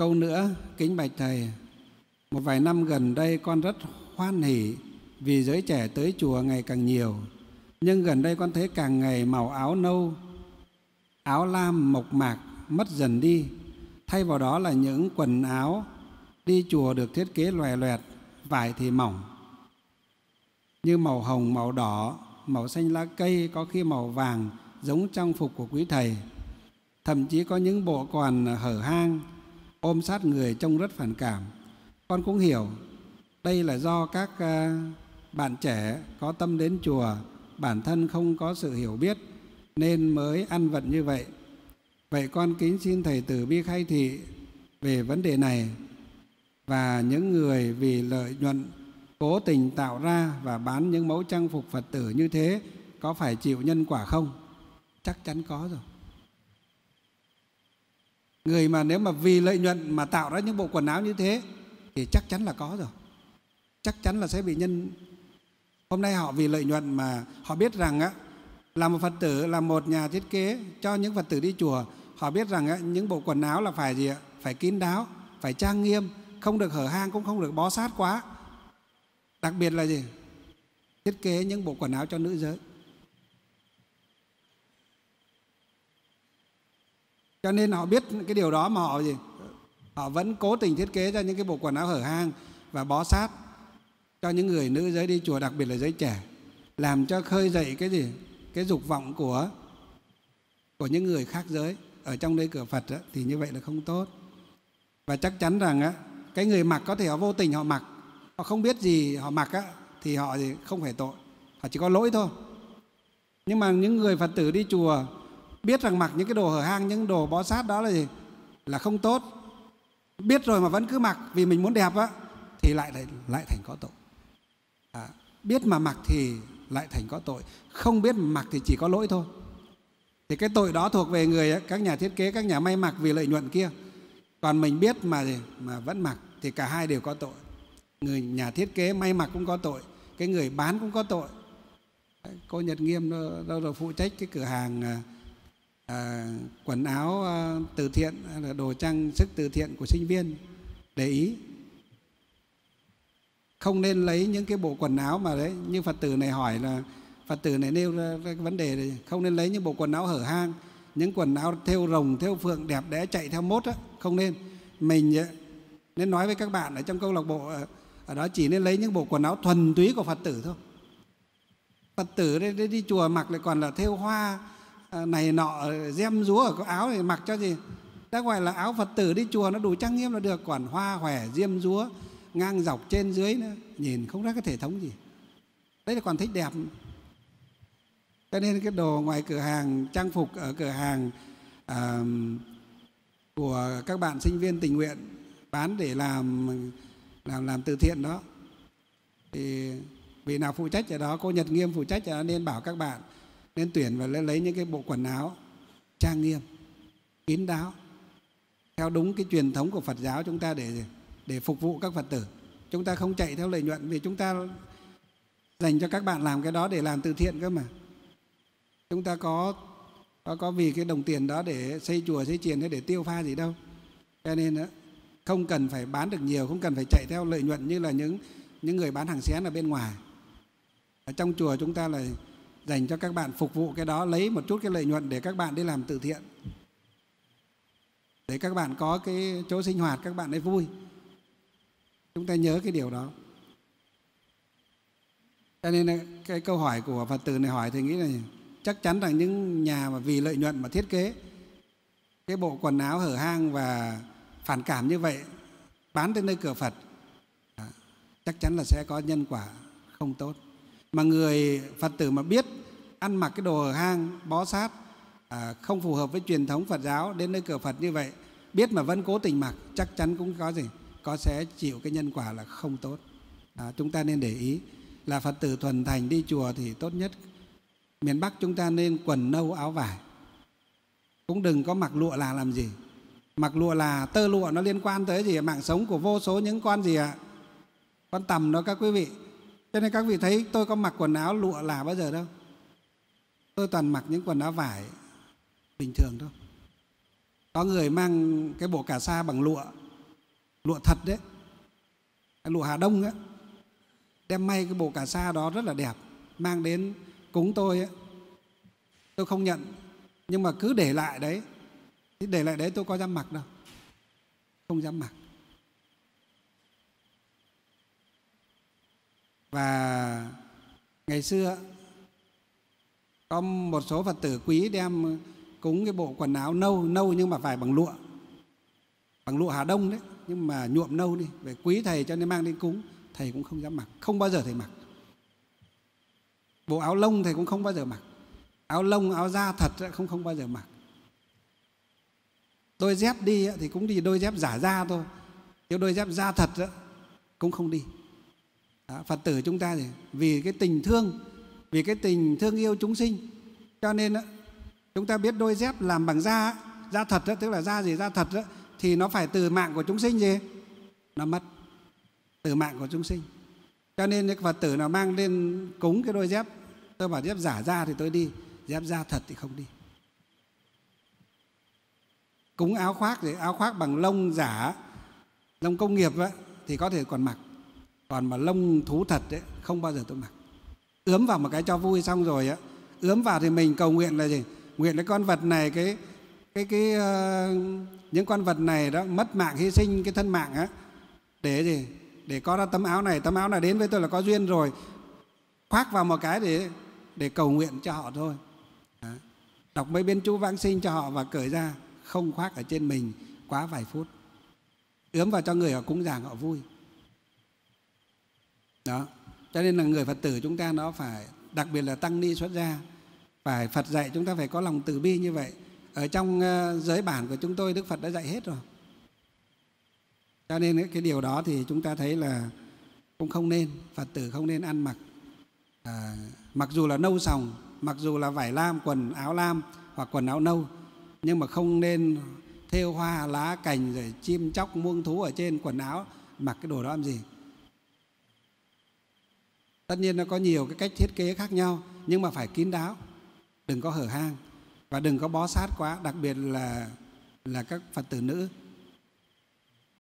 câu nữa, kính bạch Thầy, một vài năm gần đây con rất hoan hỉ vì giới trẻ tới chùa ngày càng nhiều. Nhưng gần đây con thấy càng ngày màu áo nâu, áo lam mộc mạc mất dần đi. Thay vào đó là những quần áo đi chùa được thiết kế loè loẹt, vải thì mỏng. Như màu hồng, màu đỏ, màu xanh lá cây, có khi màu vàng giống trang phục của quý thầy. Thậm chí có những bộ còn hở hang, ôm sát người trông rất phản cảm con cũng hiểu đây là do các ờ, bạn trẻ có tâm đến chùa bản thân không có sự hiểu biết nên mới ăn vận như vậy vậy con kính xin thầy tử bi khai thị về vấn đề này và những người vì lợi nhuận cố tình tạo ra và bán những mẫu trang phục phật tử như thế có phải chịu nhân quả không chắc chắn có rồi Người mà nếu mà vì lợi nhuận mà tạo ra những bộ quần áo như thế thì chắc chắn là có rồi. Chắc chắn là sẽ bị nhân Hôm nay họ vì lợi nhuận mà họ biết rằng á là một Phật tử là một nhà thiết kế cho những Phật tử đi chùa, họ biết rằng á, những bộ quần áo là phải gì ạ? Phải kín đáo, phải trang nghiêm, không được hở hang cũng không được bó sát quá. Đặc biệt là gì? Thiết kế những bộ quần áo cho nữ giới. cho nên họ biết cái điều đó mà họ gì họ vẫn cố tình thiết kế ra những cái bộ quần áo hở hang và bó sát cho những người nữ giới đi chùa đặc biệt là giới trẻ làm cho khơi dậy cái gì cái dục vọng của của những người khác giới ở trong nơi cửa Phật đó, thì như vậy là không tốt và chắc chắn rằng á, cái người mặc có thể họ vô tình họ mặc họ không biết gì họ mặc á, thì họ thì không phải tội họ chỉ có lỗi thôi nhưng mà những người Phật tử đi chùa biết rằng mặc những cái đồ hở hang những đồ bó sát đó là gì là không tốt biết rồi mà vẫn cứ mặc vì mình muốn đẹp á thì lại lại thành có tội à, biết mà mặc thì lại thành có tội không biết mặc thì chỉ có lỗi thôi thì cái tội đó thuộc về người ấy, các nhà thiết kế các nhà may mặc vì lợi nhuận kia còn mình biết mà mà vẫn mặc thì cả hai đều có tội người nhà thiết kế may mặc cũng có tội cái người bán cũng có tội cô nhật nghiêm đâu, đâu rồi phụ trách cái cửa hàng à, à, quần áo à, từ thiện là đồ trang sức từ thiện của sinh viên để ý không nên lấy những cái bộ quần áo mà đấy như phật tử này hỏi là phật tử này nêu ra cái vấn đề này không nên lấy những bộ quần áo hở hang những quần áo theo rồng theo phượng đẹp đẽ chạy theo mốt á không nên mình nên nói với các bạn ở trong câu lạc bộ à, ở đó chỉ nên lấy những bộ quần áo thuần túy của phật tử thôi phật tử đấy đi chùa mặc lại còn là theo hoa Ờ, này nọ ờ, gem rúa ở cái áo này mặc cho gì đã gọi là áo phật tử đi chùa nó đủ trang nghiêm là được quản hoa khỏe diêm rúa ngang dọc trên dưới nữa nhìn không ra cái thể thống gì đấy là còn thích đẹp cho nên cái đồ ngoài cửa hàng trang phục ở cửa hàng à, của các bạn sinh viên tình nguyện bán để làm làm làm từ thiện đó thì vị nào phụ trách ở đó cô Nhật Nghiêm phụ trách ở đó nên bảo các bạn nên tuyển và lấy những cái bộ quần áo trang nghiêm kín đáo theo đúng cái truyền thống của Phật giáo chúng ta để để phục vụ các Phật tử chúng ta không chạy theo lợi nhuận vì chúng ta dành cho các bạn làm cái đó để làm từ thiện cơ mà chúng ta có có có vì cái đồng tiền đó để xây chùa xây chiền hay để tiêu pha gì đâu cho nên đó, không cần phải bán được nhiều không cần phải chạy theo lợi nhuận như là những những người bán hàng xén ở bên ngoài ở trong chùa chúng ta là dành cho các bạn phục vụ cái đó lấy một chút cái lợi nhuận để các bạn đi làm từ thiện để các bạn có cái chỗ sinh hoạt các bạn ấy vui chúng ta nhớ cái điều đó cho nên cái câu hỏi của phật tử này hỏi thì nghĩ là chắc chắn rằng những nhà mà vì lợi nhuận mà thiết kế cái bộ quần áo hở hang và phản cảm như vậy bán đến nơi cửa phật chắc chắn là sẽ có nhân quả không tốt mà người phật tử mà biết ăn mặc cái đồ ở hang bó sát à, không phù hợp với truyền thống phật giáo đến nơi cửa phật như vậy biết mà vẫn cố tình mặc chắc chắn cũng có gì có sẽ chịu cái nhân quả là không tốt à, chúng ta nên để ý là phật tử thuần thành đi chùa thì tốt nhất miền bắc chúng ta nên quần nâu áo vải cũng đừng có mặc lụa là làm gì mặc lụa là tơ lụa nó liên quan tới gì mạng sống của vô số những con gì ạ con tầm đó các quý vị cho nên các vị thấy tôi có mặc quần áo lụa là bao giờ đâu. Tôi toàn mặc những quần áo vải bình thường thôi. Có người mang cái bộ cà sa bằng lụa, lụa thật đấy, lụa Hà Đông ấy. Đem may cái bộ cà sa đó rất là đẹp, mang đến cúng tôi ấy. Tôi không nhận, nhưng mà cứ để lại đấy. để lại đấy tôi có dám mặc đâu. Không dám mặc. và ngày xưa có một số phật tử quý đem cúng cái bộ quần áo nâu nâu nhưng mà vải bằng lụa bằng lụa hà đông đấy nhưng mà nhuộm nâu đi về quý thầy cho nên mang đi cúng thầy cũng không dám mặc không bao giờ thầy mặc bộ áo lông thầy cũng không bao giờ mặc áo lông áo da thật không không bao giờ mặc đôi dép đi thì cũng đi đôi dép giả da thôi nếu đôi dép da thật cũng không đi Phật tử chúng ta thì vì cái tình thương, vì cái tình thương yêu chúng sinh. Cho nên chúng ta biết đôi dép làm bằng da, da thật tức là da gì da thật thì nó phải từ mạng của chúng sinh gì? Nó mất từ mạng của chúng sinh. Cho nên những Phật tử nào mang lên cúng cái đôi dép, tôi bảo dép giả da thì tôi đi, dép da thật thì không đi. Cúng áo khoác thì áo khoác bằng lông giả, lông công nghiệp thì có thể còn mặc còn mà lông thú thật đấy không bao giờ tôi mặc ướm vào một cái cho vui xong rồi á ướm vào thì mình cầu nguyện là gì nguyện cái con vật này cái cái cái uh, những con vật này đó mất mạng hy sinh cái thân mạng á để gì để có ra tấm áo này tấm áo này đến với tôi là có duyên rồi khoác vào một cái để để cầu nguyện cho họ thôi đó. đọc mấy bên chú vãng sinh cho họ và cởi ra không khoác ở trên mình quá vài phút ướm vào cho người họ cúng giảng họ vui đó cho nên là người phật tử chúng ta nó phải đặc biệt là tăng ni xuất gia phải phật dạy chúng ta phải có lòng từ bi như vậy ở trong ờ, giới bản của chúng tôi đức phật đã dạy hết rồi cho nên cái điều đó thì chúng ta thấy là cũng không nên phật tử không nên ăn mặc à, mặc dù là nâu sòng mặc dù là vải lam quần áo lam hoặc quần áo nâu nhưng mà không nên thêu hoa lá cành rồi chim chóc muông thú ở trên quần áo mặc cái đồ đó làm gì tất nhiên nó có nhiều cái cách thiết kế khác nhau nhưng mà phải kín đáo đừng có hở hang và đừng có bó sát quá đặc biệt là là các phật tử nữ